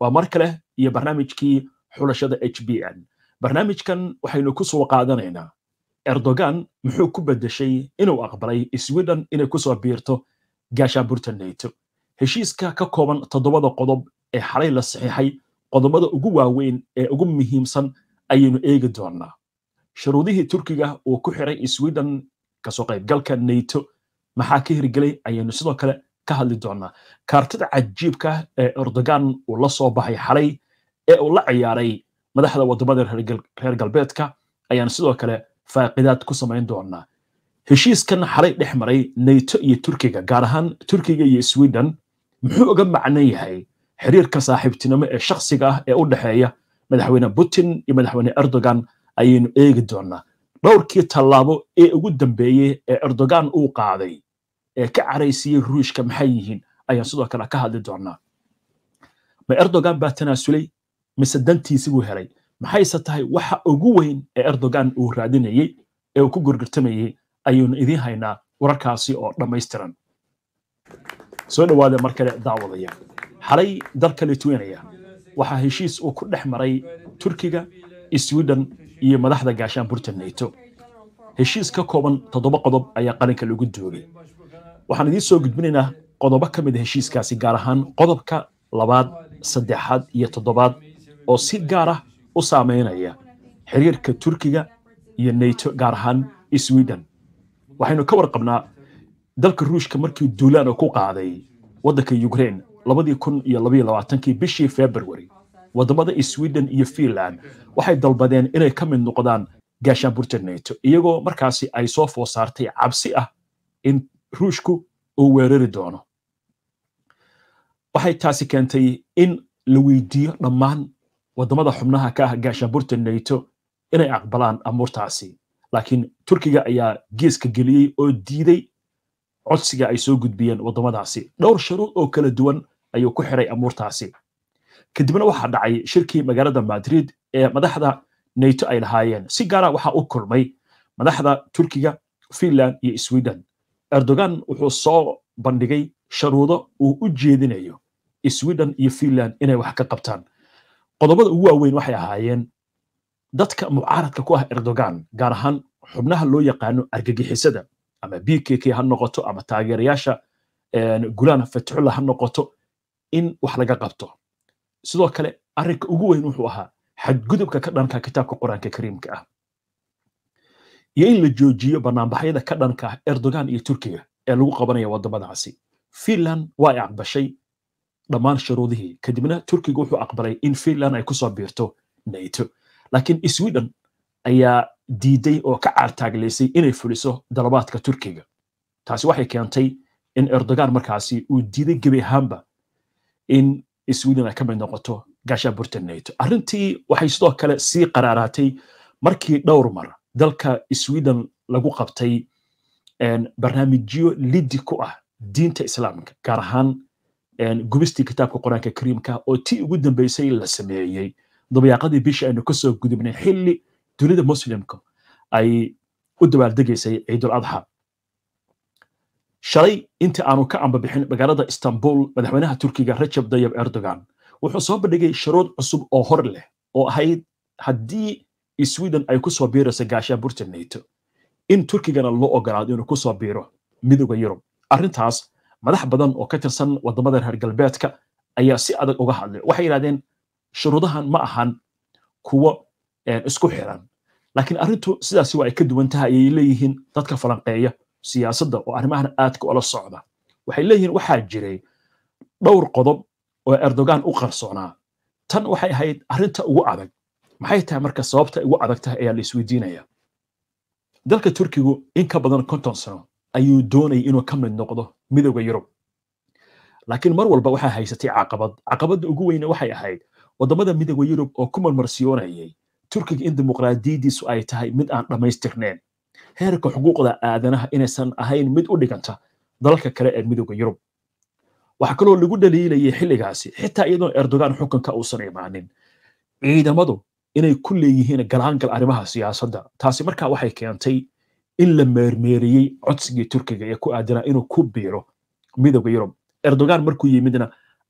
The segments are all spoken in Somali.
waa mar kale iyo barnaamijkii xulashada h b n barnaamijkan waxaynu ku soo qaadanaynaa erdogan muxuu ku beddeshay inuu aqbalay sweden inay kusoo biirto gaashaaburta nato heshiiska ka kooban toddobada qodob ee xalay la saxiixay qodobada ugu waaweyn ee ugu muhiimsan ayaynu eegi doonnaa shuruudihii turkiga uu ku xiray sweden kasoo qaybgalka nato maxaa ka hirgelay ayaynu sidoo kale ka hadli doonaa kaartida cajiibka ee erdogan uu la soo baxay xalay ee uu la ciyaaray madaxda waddamada reer galbeedka ayaan sidoo kale faaqidaad ku samayn doonaa heshiiskan xalay dhex maray nato iyo turkiga gaar ahaan turkiga iyo sweden muxuu uga macnan yahay xiriirka saaxiibtinimo ee shakhsiga ah ee u dhexeeya madaxweyne putin iyo madaxweyne erdogan ayaynu eegi doonaa dhowrkii tallaabo ee ugu dambeeyey ee erdogan uu qaaday ee ka caraysiiyey ruushka maxay yihiin ayaan sidoo kale ka hadli doonaa ma erdogan baa tanaasulay mise dantiisibuu helay maxayse tahay waxa ugu weyn ee erdogan uu raadinayey ee uu ku gorgortamayey ayuunu idiin haynaa wararkaasi oo dhammaystiran soo dhowaada mar kale daawadaya xalay dalka litwenaya waxaa heshiis uu ku dhex maray turkiga sweden iyo madaxda gaashaanburta nato heshiis ka kooban toddoba qodob ayaa qaranka lagu duogay waxaan idiin soo gudbinaynaa qodobo ka mid a ah heshiiskaasi gaar ahaan qodobka labaad saddexaad iyo toddobaad oo si gaar ah u saameynaya xiriirka turkiga iyo nato gaar ahaan sweden waxaynu ka warqabnaa dalka ruushka markii duulaan oo ku qaaday waddanka ukrain labadii kun iyo labaiyo labaatankii bishii february waddamada sweden iyo finland waxay dalbadeen inay ka mid noqdaan gaashaanburta nato iyagoo markaasi ay soo foosaartay cabsi ah in ruushku uu weerari doono waxay taasi keentay in la weydiiyo dhammaan waddamada xubnaha ka ah gaashaanbuurta nato inay aqbalaan amuurtaasi laakiin turkiga ayaa geeska geliyey oo diiday codsiga ay soo gudbiyeen waddamadaasi dhowr shuruud oo kala duwan ayuu ku xiray amuurtaasi kadibna waxaa dhacay shirkii magaalada madrid ee madaxda nato ay lahaayeen si gaara waxaa u kulmay madaxda turkiga finland iyo sweden erdogan wuxuu soo bandhigay sharuudo uu u jeedinayo sweden iyo finland inay wax ka qabtaan qodobada ugu waaweyn waxay ahaayeen dadka mucaaradka ku ah erdogan gaar ahaan xubnaha loo yaqaano argagixisada ama b k k ha noqoto ama taageerayaasha gulaan fatxulla ha noqoto in wax laga qabto sidoo kale arrinka ugu weyn wuxuu ahaa xadgudubka ka dhanka kitaabka qur-aanka kariimka ah iyo in la joojiyo banaanbaxyada ka dhanka ah erdogan iyo turkiga ee lagu qabanaya wadamadaasi finland waa ay aqbashay dhammaan shuruudihii kadibna turkiga wuxuu aqbalay in finland ay kusoo biirto nato laakiin sweden ayaa diiday oo ka caartaaglaysay inay fuliso dalabaadka turkiga taasi waxay keentay in erdogan markaasi uu diiday gebi ahaanba in sweden ay ka mid noqoto gaashaa burta nato arrintii waxay sidoo kale sii qaraaraatay markii dhowr mar dalka sweden lagu qabtay barnaamijyo liddi ku ah diinta islaamka gaar ahaan gubistii kitaabka qur-aanka kariimka oo tii ugu dambeysay la sameeyey dabayaaqadii bisha aynu kasoo gudubnay xilli dunida muslimka ay u dabaaldegaysay ciidul adxa shalay inta aanu ka ambabixin magaalada istanbul madaxweynaha turkiga rajab dayab erdogan wuxuu soo bandhigay shuruud cusub oo hor leh oo ahayd haddii iyo sweden ay kusoo biirayso gaashaaburta nato in turkigana loo ogolaado inuu kusoo biiro midooda yurub arintaas madax badan oo ka tirsan wadamada reer galbeedka ayaa si adag uga hadlay waxay yidhahdeen shuruudahan ma ahan kuwo eh, isku xiran laakiin arrintu sidaasi waa ay ka duwan tahay ayay leeyihiin dadka falanqeeya siyaasadda oo arrimahan aadka ula socda waxay leeyihiin waxaa jiray dhowr qodob oo erdogan u qarsoonaa tan waxay ahayd arrinta ugu adag maxay tahay marka sababta ugu adag tahay ayaa la dalka turkigu in ka badan konton sano ayuu doonayay inuu ka mid noqdo midooda yurub laakiin mar walba waxaa haysatay caqabad caqabadda ugu weyne waxay ahayd waddamada midooda yurub oo ku marmarsiyoonayay turkiga in dimuqraadiyadiisu ay tahay mid aan dhammaystirnayn heerka xuquuqda aadanaha inaysan ahayn mid u dhiganta dalalka kale ee midooda yurub waxaa kaloo lagu dhaliilayay xilligaasi xitaa iyadoon erdogan xukunka uusan imaanin ciidamadu inay ku leeyihiin galaangal arrimaha siyaasadda taasi markaa waxay keentay in la meermeeriyey codsigii turkiga ee ku aadanaa inuu ku biiro midooda yurub erdogan markuu yimidna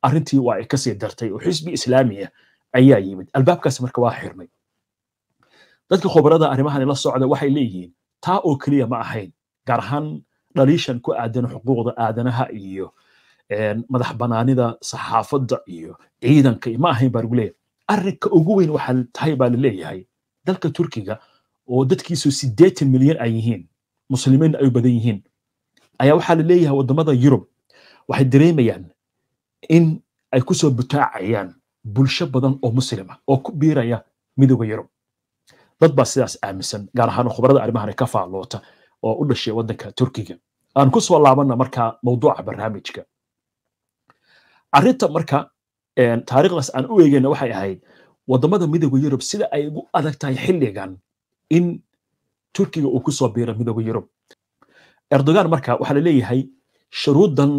arrintii waa ay kasii dartay oo xisbi islaami ayaa yimid albaabkaasi marka waa xirmay dadka khubarada arrimahani la socda waxay leeyihiin taa oo keliya ma ahayn gaar ahaan dhaliishan ku aadan xuquuqda aadanaha iyo eh, madax bannaanida saxaafadda iyo ciidanka ma ahayn baa lagu leeyahay arrinka ugu weyn waxaa tahay baa laleeyahay dalka turkiga oo dadkiisu sideetan milyan ay yihiin muslimiin ay badan yihiin ayaa waxaa la wadamada yurub waxay dareemayaan in ay kusoo butaacayaan bulsho badan oo muslima ah, oo ku biiraya midooda yurub dad baa sidaas aaminsan gaar ahaan khubarada arrimahan ka faalloota oo u dhashay waddanka turkiga aan kusoo laabanna markaa mawduuca barnaamijka arrinta marka taariikhdaas aan u eegeyna waxay ahayd waddamada midooda yurub sida ay ugu adag tahay xilligan in turkiga uu ku soo biiro midooda yurub erdogan marka waxaa la leeyahay shuruuddan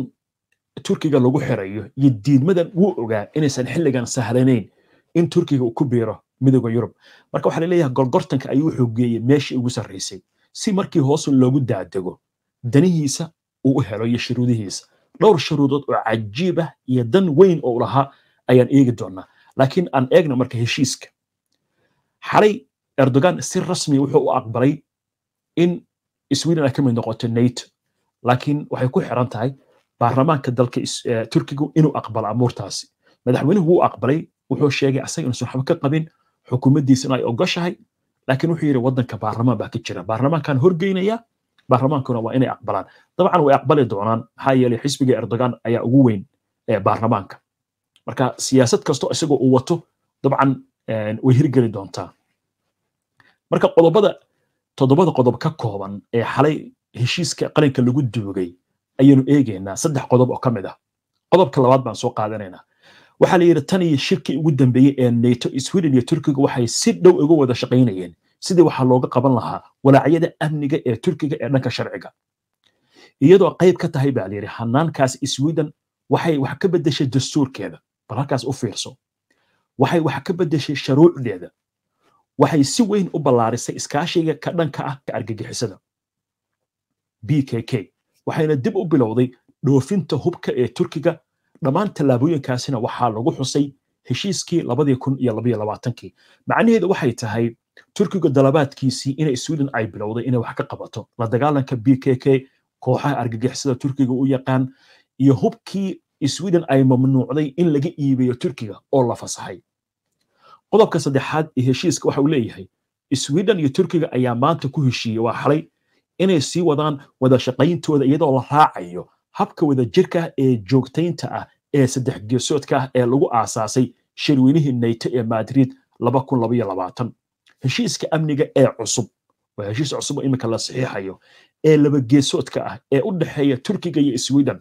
turkiga lagu xirayo iyo diidmadan wuu ogaa inaysan xilligan sahlanayn in turkiga uu ku biiro midooda yurub marka waxaa la leeyahay gorgortanka ayuu wuxuu geeyey meeshii ugu sarraysay si markii hoos loogu daadego danihiisa uu u helo iyo shuruudihiisa dhowr shuruudood oo cajiib ah iyo dan weyn oo lahaa ayaan eegi doonaa laakiin aan eegno marka heshiiska xalay erdogan si rasmi wuxuu u aqbalay in sweden ay ka mid noqoto nato laakiin waxay ku xiran tahay baarlamaanka dalka eh, turkigu inuu aqbalo amuurtaasi madaxweynuhu wuu aqbalay wuxuu sheegay asaga inuusan waxba ka qabin xukuumaddiisa in ogoshahay laakiin wuxuu yidhi waddanka baarlamaan baa ka jira baarlamaankan horgeynaya baarlamaankuna waa inay aqbalaan dabcan way aqbali doonaan maxaa yeelay xisbiga erdogan ayaa ugu weyn eh, baarlamaanka marka siyaasad kastoo isagoo uu wato dabcan way hirgeli doontaa marka qodobada toddobada qodob ka kooban ee xalay heshiiska qalinka lagu duugay ayaynu eegaynaa saddex qodob oo ka mid ah qodobka labaad baan soo qaadanaynaa waxaa la yidhi tan iyo shirkii ugu dambeeyey ee nato sweden iyo turkiga waxay si dhow uga wada shaqaynayeen sidii waxaa looga qaban lahaa walaacyada amniga ee turkiga ee dhanka sharciga iyadoo qayb ka tahay baa la yidhi hanaankaas sweden waxay wax ka beddeshay dastuurkeeda bal halkaas u fiirso waxay wax ka beddeshay sharuucdeeda waxay si weyn u ballaarisay iskaashiga ka dhanka ah ka argagixisada b k k waxayna dib u bilowday dhoofinta hubka ee turkiga dhammaan tallaabooyinkaasina waxaa lagu xusay heshiiskii labadii kun iyo labaiyo labaatankii macnaheedu waxay tahay turkiga dalabaadkiisii inay sweden ay bilowday inay wax ka qabato la dagaalanka b k k kooxaha argagixisada turkiga u yaqaan iyo hubkii sweden ay mamnuucday in laga iibiyo turkiga oo la fasaxay qodobka saddexaad ee heshiiska waxa uu leeyahay sweden iyo turkiga ayaa maanta ku heshiiyey waa xalay inay sii wadaan wada shaqayntooda iyadoo la raacayo habka wadajirka ee joogtaynta ah ee saddex geesoodka ah ee lagu aasaasay shirweynihii nayto ee madrid heshiiska amniga ee cusub waa heshiis cusub oo iminka la saxiixayo ee laba geesoodka ah ee u dhexeeya turkiga iyo sweden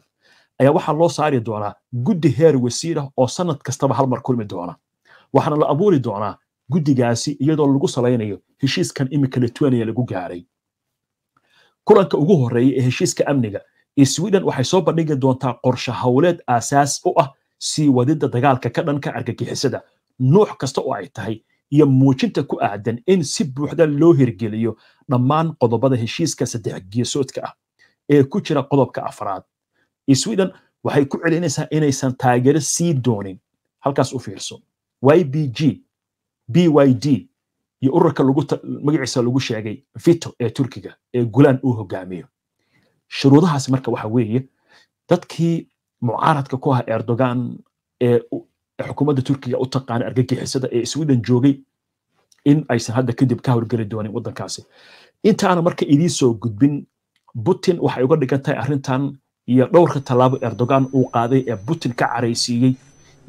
ayaa waxaa loo saari doonaa guddi heer wasiir ah oo sanad kastaba halmar kulmi doona waxaana la abuuri doonaa guddigaasi iyadoo lagu salaynayo heshiiskan iminka lithuania lagu gaaray kulanka ugu horreeya ee heshiiska amniga ee sweden waxay soo bandhigi doontaa qorshe howleed aasaas u ah sii wadidda dagaalka ka dhanka argagixisada nuux kasta oo ay tahay iyo muujinta ku aadan in si buuxda loo hirgeliyo dhammaan qodobada heshiiska geesoodka ah ee ku jira qodobka afraad iyo sweden waxay ku celinaysaa inaysan taageero sii doonin halkaas u fiirso y b g b y d iyo ururka magaciisa lagu sheegay fito ee turkiga ee gulaan uu hogaamiyo shuruudahaas marka waxa weeye dadkii mucaaradka ku ahaa erdogan ee xukuumadda turkiga u taqaana argagixisada ee sweden joogay in aysan hadda kadib ka howlgeli doonin waddankaasi intaana marka idiin soo gudbin putin waxay uga dhigan arrintan iyo dhowrka tallaabo erdogan uu qaaday ee putin ka caraysiiyey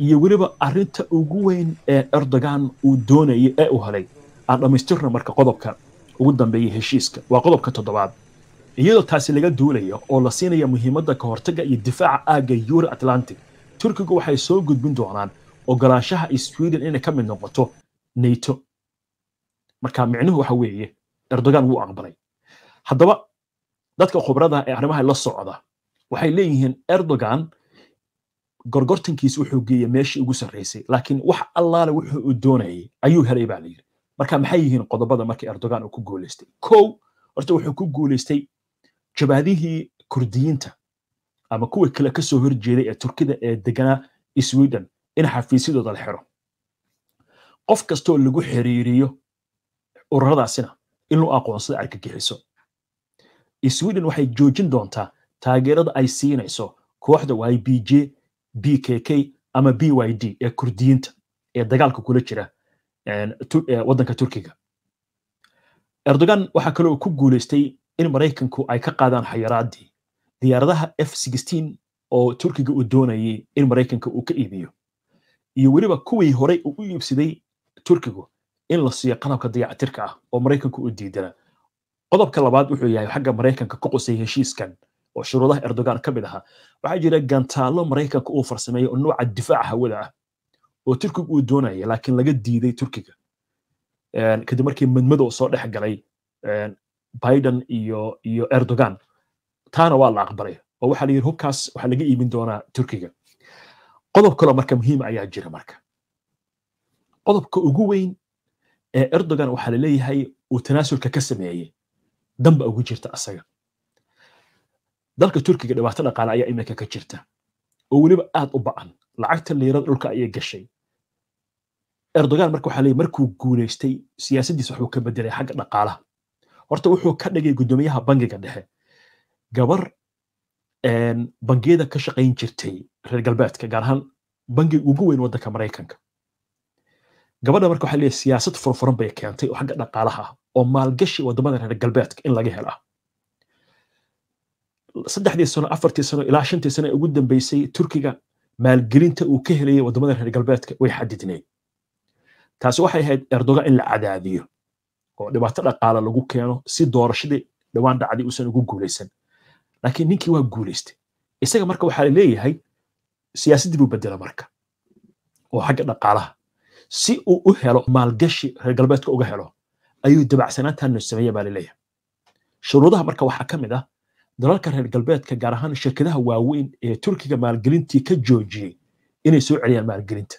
iyo weliba arinta ugu weyn ee erdogan uu doonayay ee u helay aan dhammaystirna marka qodobka ugu dambeeyay heshiiska waa qodobka toddobaad iyadoo taasi laga duulaya oo la siinaya muhiimadda kahortaga iyo difaaca aagga euro atlantic turkigu waxay soo gudbin doonaan ogolaanshaha sweden inay ka mid noqoto nato marka micnuhu waxa weeye erdogan wuu aqbalay haddaba dadka khubrada ee arrimaha la socda waxay leeyihiin erdogan gorgortankiis wuxuu geeya meeshii ugu sarraysay laakiin wax allaale wuxuu u doonayay ayuu helay baa layidhi marka maxay yihiin qodobada markii erdogan uu ku guulaystay kow horta wuxuu ku guulaystay jabaadihii kurdiyiinta ama kuwa kale ka horjeeday ee turkida ee deganaa sweden in xafiisyadooda la xiro qof kastoo lagu xiriiriyo ururadaasina inuu aqoonsado argagixiso sweden waxay joojin doontaa taageerada ay siinayso kooxda waay b j b k k ama b y d ee kurdiyiinta ee dagaalka kula jira waddanka turkiga erdogan waxaa kaloo ku guuleystay in maraykanku ay ka qaadaan xayaraadii diyaaradaha f oo turkiga uu doonayay in maraykanka uu ka iibiyo iyo weliba kuwii horey uu u iibsaday turkigu in la siiyo qalabka dayactirka ah oo maraykanku uu diidana qodobka labaad wuxuu yahay xagga maraykanka ku qosay heshiiskan oo shuruudaha erdogan ka mid ahaa waxaa jira gantaallo maraykanka uu farsameeyey oo nooca difaaca hawada ah oo turkiga uu doonaya laakiin laga diiday turkiga kadib markii madmadow soo dhex galay biden iyo iyo erdogan taana waa la aqbalay oo waxaa layidhi hubkaas waxaa laga iibin doonaa turkiga qodob kaloo marka muhiim ayaa jira marka qodobka ugu weyn ee erdogan waxaa la leeyahay uu tanaasulka ka sameeyey danba ugu jirta asaga dalka turkiga dhibaato dhaqaale ayaa imika ka jirta oo weliba aad u ba-an lacagta liirada dhulka ayay gashay erdogan marka waxaa leeyahy markuu guulaystay siyaasaddiisa wuxuu ka bedelay xagga dhaqaalaha horta wuxuu ka dhigay guddoomiyaha bangiga dhexe gabar bangiyada ka shaqayn jirtay reer galbeedka gaar ahaan bangiga ugu weyn waddanka maraykanka gabadha marka waxaa leeyahy siyaasad furfuran bay keentay oo xagga dhaqaalaha ah oo maalgashi waddamada reer galbeedka in laga helaa saddexdii sano afartii sano ilaa shantii sano ugu dambeysay turkiga maalgelinta uu ka helayay waddamada reer galbeedka way xadidneen taasi waxay ahayd erdogan in la cadaadiyo oo dhibaato dhaqaale lagu keeno si doorashadii dhowaan dhacday uusan ugu guulaysan laakiin ninkii waa guulaystay isaga marka waxaa leeyahay siyaasaddii buu bedela marka oo xagga dhaqaalaha si uu u helo maalgashi reer galbeedka uga helo ayuu dabacsanaantan sameeya baa laleeyahay shuruudaha marka waxaa ka mid ah dalalka reer galbeedka gaar ahaan shirkadaha waaweyn ee turkiga maalgelintii ka joojiyey inay soo celiyaan maalgelinta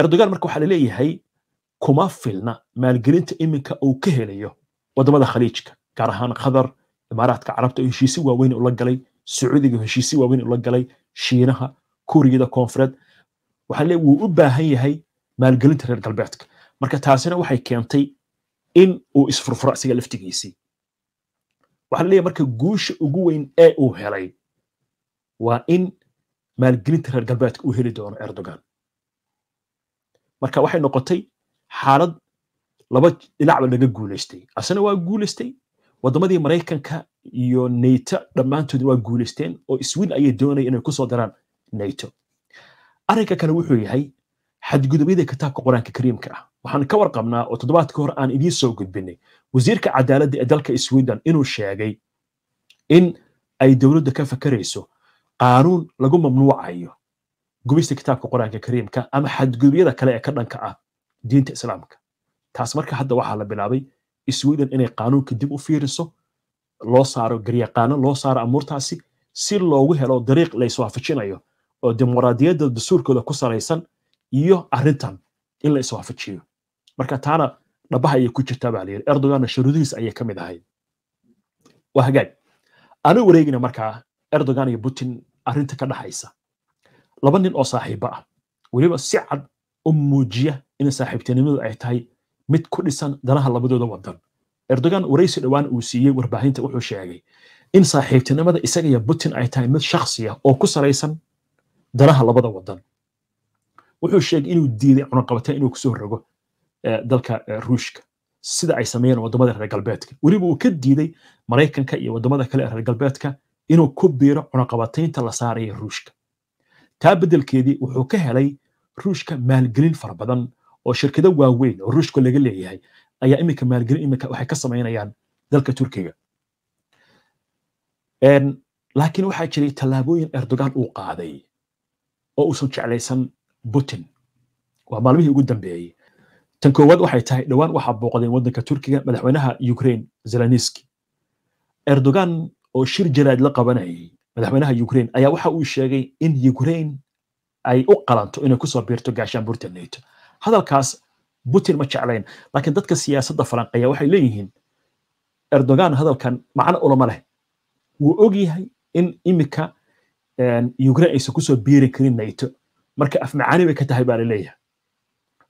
erdogan marka waxaa laleeyahay kuma filna maalgelinta iminka uu ka helayo waddamada khaliijka gaar ahaan qatar imaaraadka carabta oo heshiisi waaweyn ula galay sacuudiga heshiisi waaweyn ula galay shiinaha kuuriyada koonfureed waxaa wuu u baahan yahay maalgelinta reer galbeedka marka taasina waxay keentay in uu isfurfuro isaga laftigiisii waxa laleeyahay marka guusha ugu weyn ee uu helay waa in maalgelinta reer galbeedka uu heli doono erdogan marka waxay noqotay xaalad laba dhinacba laga guuleystay asna waa guulaystay waddamadii maraykanka iyo nato dhammaantoodna waa guulaysteen oo iswin ayay doonaya inay kusoo daraan nato arrinka kale wuxuu yahay xadgudubyada kitaabka qur-aanka kariimka ah waxaan ka warqabnaa oo toddobaadka hore aan idiin soo gudbinay wasiirka cadaaladda ee dalka sweden inuu sheegay in ay dowladda ka fakarayso qaanuun lagu mamnuucayo gubista kitaabka qur-aanka kariimka ama xadgudubyada kale ee ka dhanka ah diinta islaamka taas marka hadda waxaa la bilaabay sweden inay qaanuunka dib u fiiriso loo saaro garyaqaano loo saaro amuurtaasi si loogu helo dariiq laysu waafajinayo oo dimuqraadiyadda dastuurkooda ku salaysan iyo arintan in la iswaafajiyo marka taana dhabaha ayay ku jirtaa baa layidhi erdoganna shuruudihiis ayay ka mid ahayd waa hagaag aanu wareegina markaa erdogan iyo putin arrinta ka dhaxaysa laba nin oo saaxiiba ah weliba si cad u muujiya in saaxiibtinimadu ay tahay mid ku dhisan danaha labadooda wadan erdogan waraysi dhowaan uu siiyey warbaahinta wuxuu sheegay in saaxiibtinimada isaga iyo putin ay tahay mid shakhsiya oo ku salaysan danaha labada wadan wuxuu sheegay inuu diiday cunaqabatayn inuu kusoo rogo dalka ruushka sida ay sameeyeen waddamada reer galbeedka weliba uu ka diiday maraykanka iyo wadamada kale ee reer galbeedka inuu ku biiro cunaqabataynta la saaraya ruushka taa beddelkeedii wuxuu ka helay ruushka maalgelin fara badan oo shirkado waaweyn oo ruushka laga leeyahay ayaa iminka maalgelin iminka waxay ka samaynayaan dalka turkiga laakiin waxaa jiray tallaabooyin erdogan uu qaaday oo uusan jeclaysan putin waa maalmihii ugu dambeeyey tan koowaad waxay tahay dhowaan waxaa booqdeen waddanka turkiga madaxweynaha ukraine zelaniski erdogan oo shir jaraad la qabanayay madaxweynaha ukraine ayaa waxa uu sheegay in ukraine ay u qalanto inay kusoo biirto gaashaanbuurta nato hadalkaas putin ma jeclayn laakiin dadka siyaasadda falanqeeya waxay leeyihiin erdogan hadalkan macno ulama leh wuu ogyahay in imika eh, ukraine aysan kusoo biiri karin nato marka afmacaani bay ka tahay baa la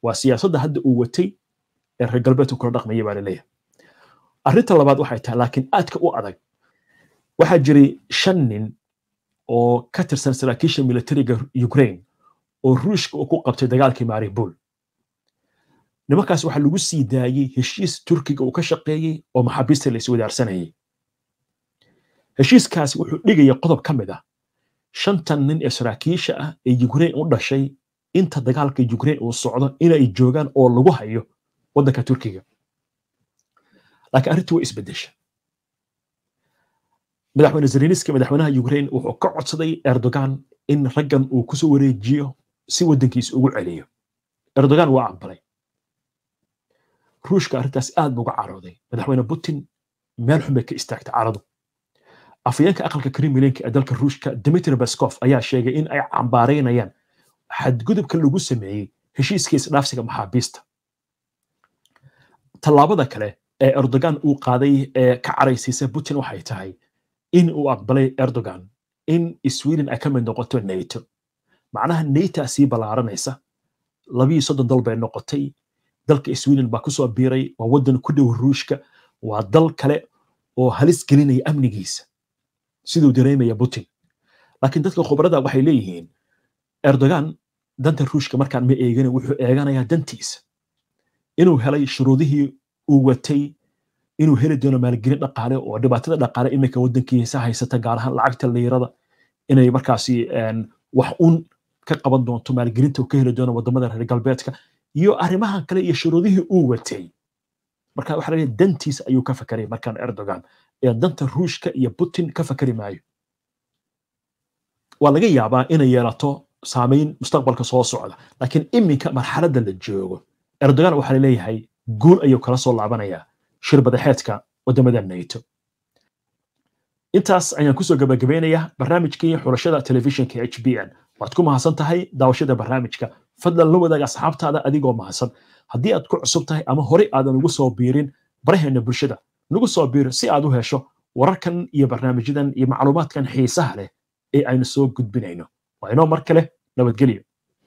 waa siyaasada hadda uu watay ee reer galbeedku kula dhaqmaya baa laleeyahay arrinta labaad waxay tahay laakiin aadka u adag waxaa jiray shan nin oo ka tirsan saraakiisha militariga ukraine oo ruushka uu ku qabtay dagaalkii maaribul nimankaas waxaa lagu sii daayey heshiis turkiga uu ka shaqeeyey oo maxaabiista la iswadaarsanayay heshiiskaasi wuxuu dhigaya qodob ka mid ah shantan nin ee saraakiisha ah ee ukraine u dhashay inta dagaalka ukrain uu socdo inay joogaan oo lagu hayo waddanka turkiga laakiin arrintii way isbedesha madaxweyne zelenski madaxweynaha ukrain wuxuu ka codsaday erdogan in raggan uu kusoo wareejiyo si waddankiisa ugu celiyo erdogan waa aqbalay ruushka arrintaas aad buu carooday madaxweyne putin meel xun bay ka istaagtay caradu afayeenka aqalka kremlinka ee dalka ruushka dmitri baskov ayaa sheegay in ay cambaaraynayaan xadgudubka lagu sameeyey heshiiska isdhaafsiga maxaabiista tallaabada kale ee erdogan uu qaaday ee ka caraysiisa putin waxay tahay in uu aqbalay erdogan in sweden ay ka mid noqoto nato macnaha nata sii ballaaranaysa labii soddon dal bay noqotay dalka sweden baa kusoo biiray waa waddan ku dhow ruushka waa dal kale oo halis gelinaya amnigiisa siduu dareemaya putin laakiin dadka khubrada waxay leeyihiin erdogan danta ruushka markaan ma eegin wuxuu eeganayaa dantiisa inuu helay shuruudihii uu watay inuu heli doono maalgelin dhaqaale oo dhibaatada dhaqaale iminka wadankiisa haysata gaar ahaan lacagta liirada inay markaasi wax un ka qaban doonto maalgelinta uu ka heli doono wadamada reer galbeedka iyo arrimahan kale iyo shuruudihii uu watay marka waxa leeyahay dantiisa ayuu ka fakaraya markaan erdogan ee danta ruushka iyo putin ka fakari maayo waa laga yaabaa inay yeelato saamayn mustaqbalka soo socda laakiin iminka marxaladda la joogo erdogan waxaa laleeyahay guul ayuu kala soo laabanayaa shir badaxeedka waddamada nato intaas ayaan kusoo gabagabaynayaa barnaamijkii xulashada telefishinka h b n waad ku mahadsan tahay daawashada barnaamijka fadlan la wadaag asxaabtaada adigoo mahadsan haddii aad ku cusub tahay ama horey aadan ugu soo biirin baraheenna bulshada nagu soo biir si aad u hesho wararkan iyo barnaamijyadan iyo macluumaadkan xiisaha leh ee aynu soo gudbinayno waa inoo mar kale nabadgelyo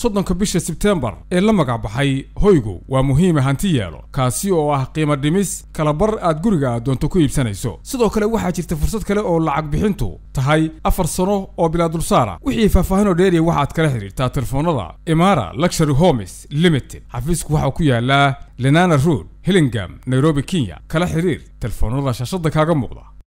soddonka bisha sebteembar ee la magacbaxay hoygu waa muhiime hanti yeelo kaasi oo ah qiimo dhimis kalabar aad guriga aad doonto ku iibsanayso sidoo kale waxaa jirta fursad kale oo lacag bixintu tahay afar sano oo bilaa dulsaara wixii faahfaahinoo dheeriya waxaad kala xidhiirtaa telefoonada imaara luxury homes limited xafiisku waxaa ku yaallaa lenana road hillingam nairobi kenya kala xidhiir telefoonada shaashadda kaaga muuqda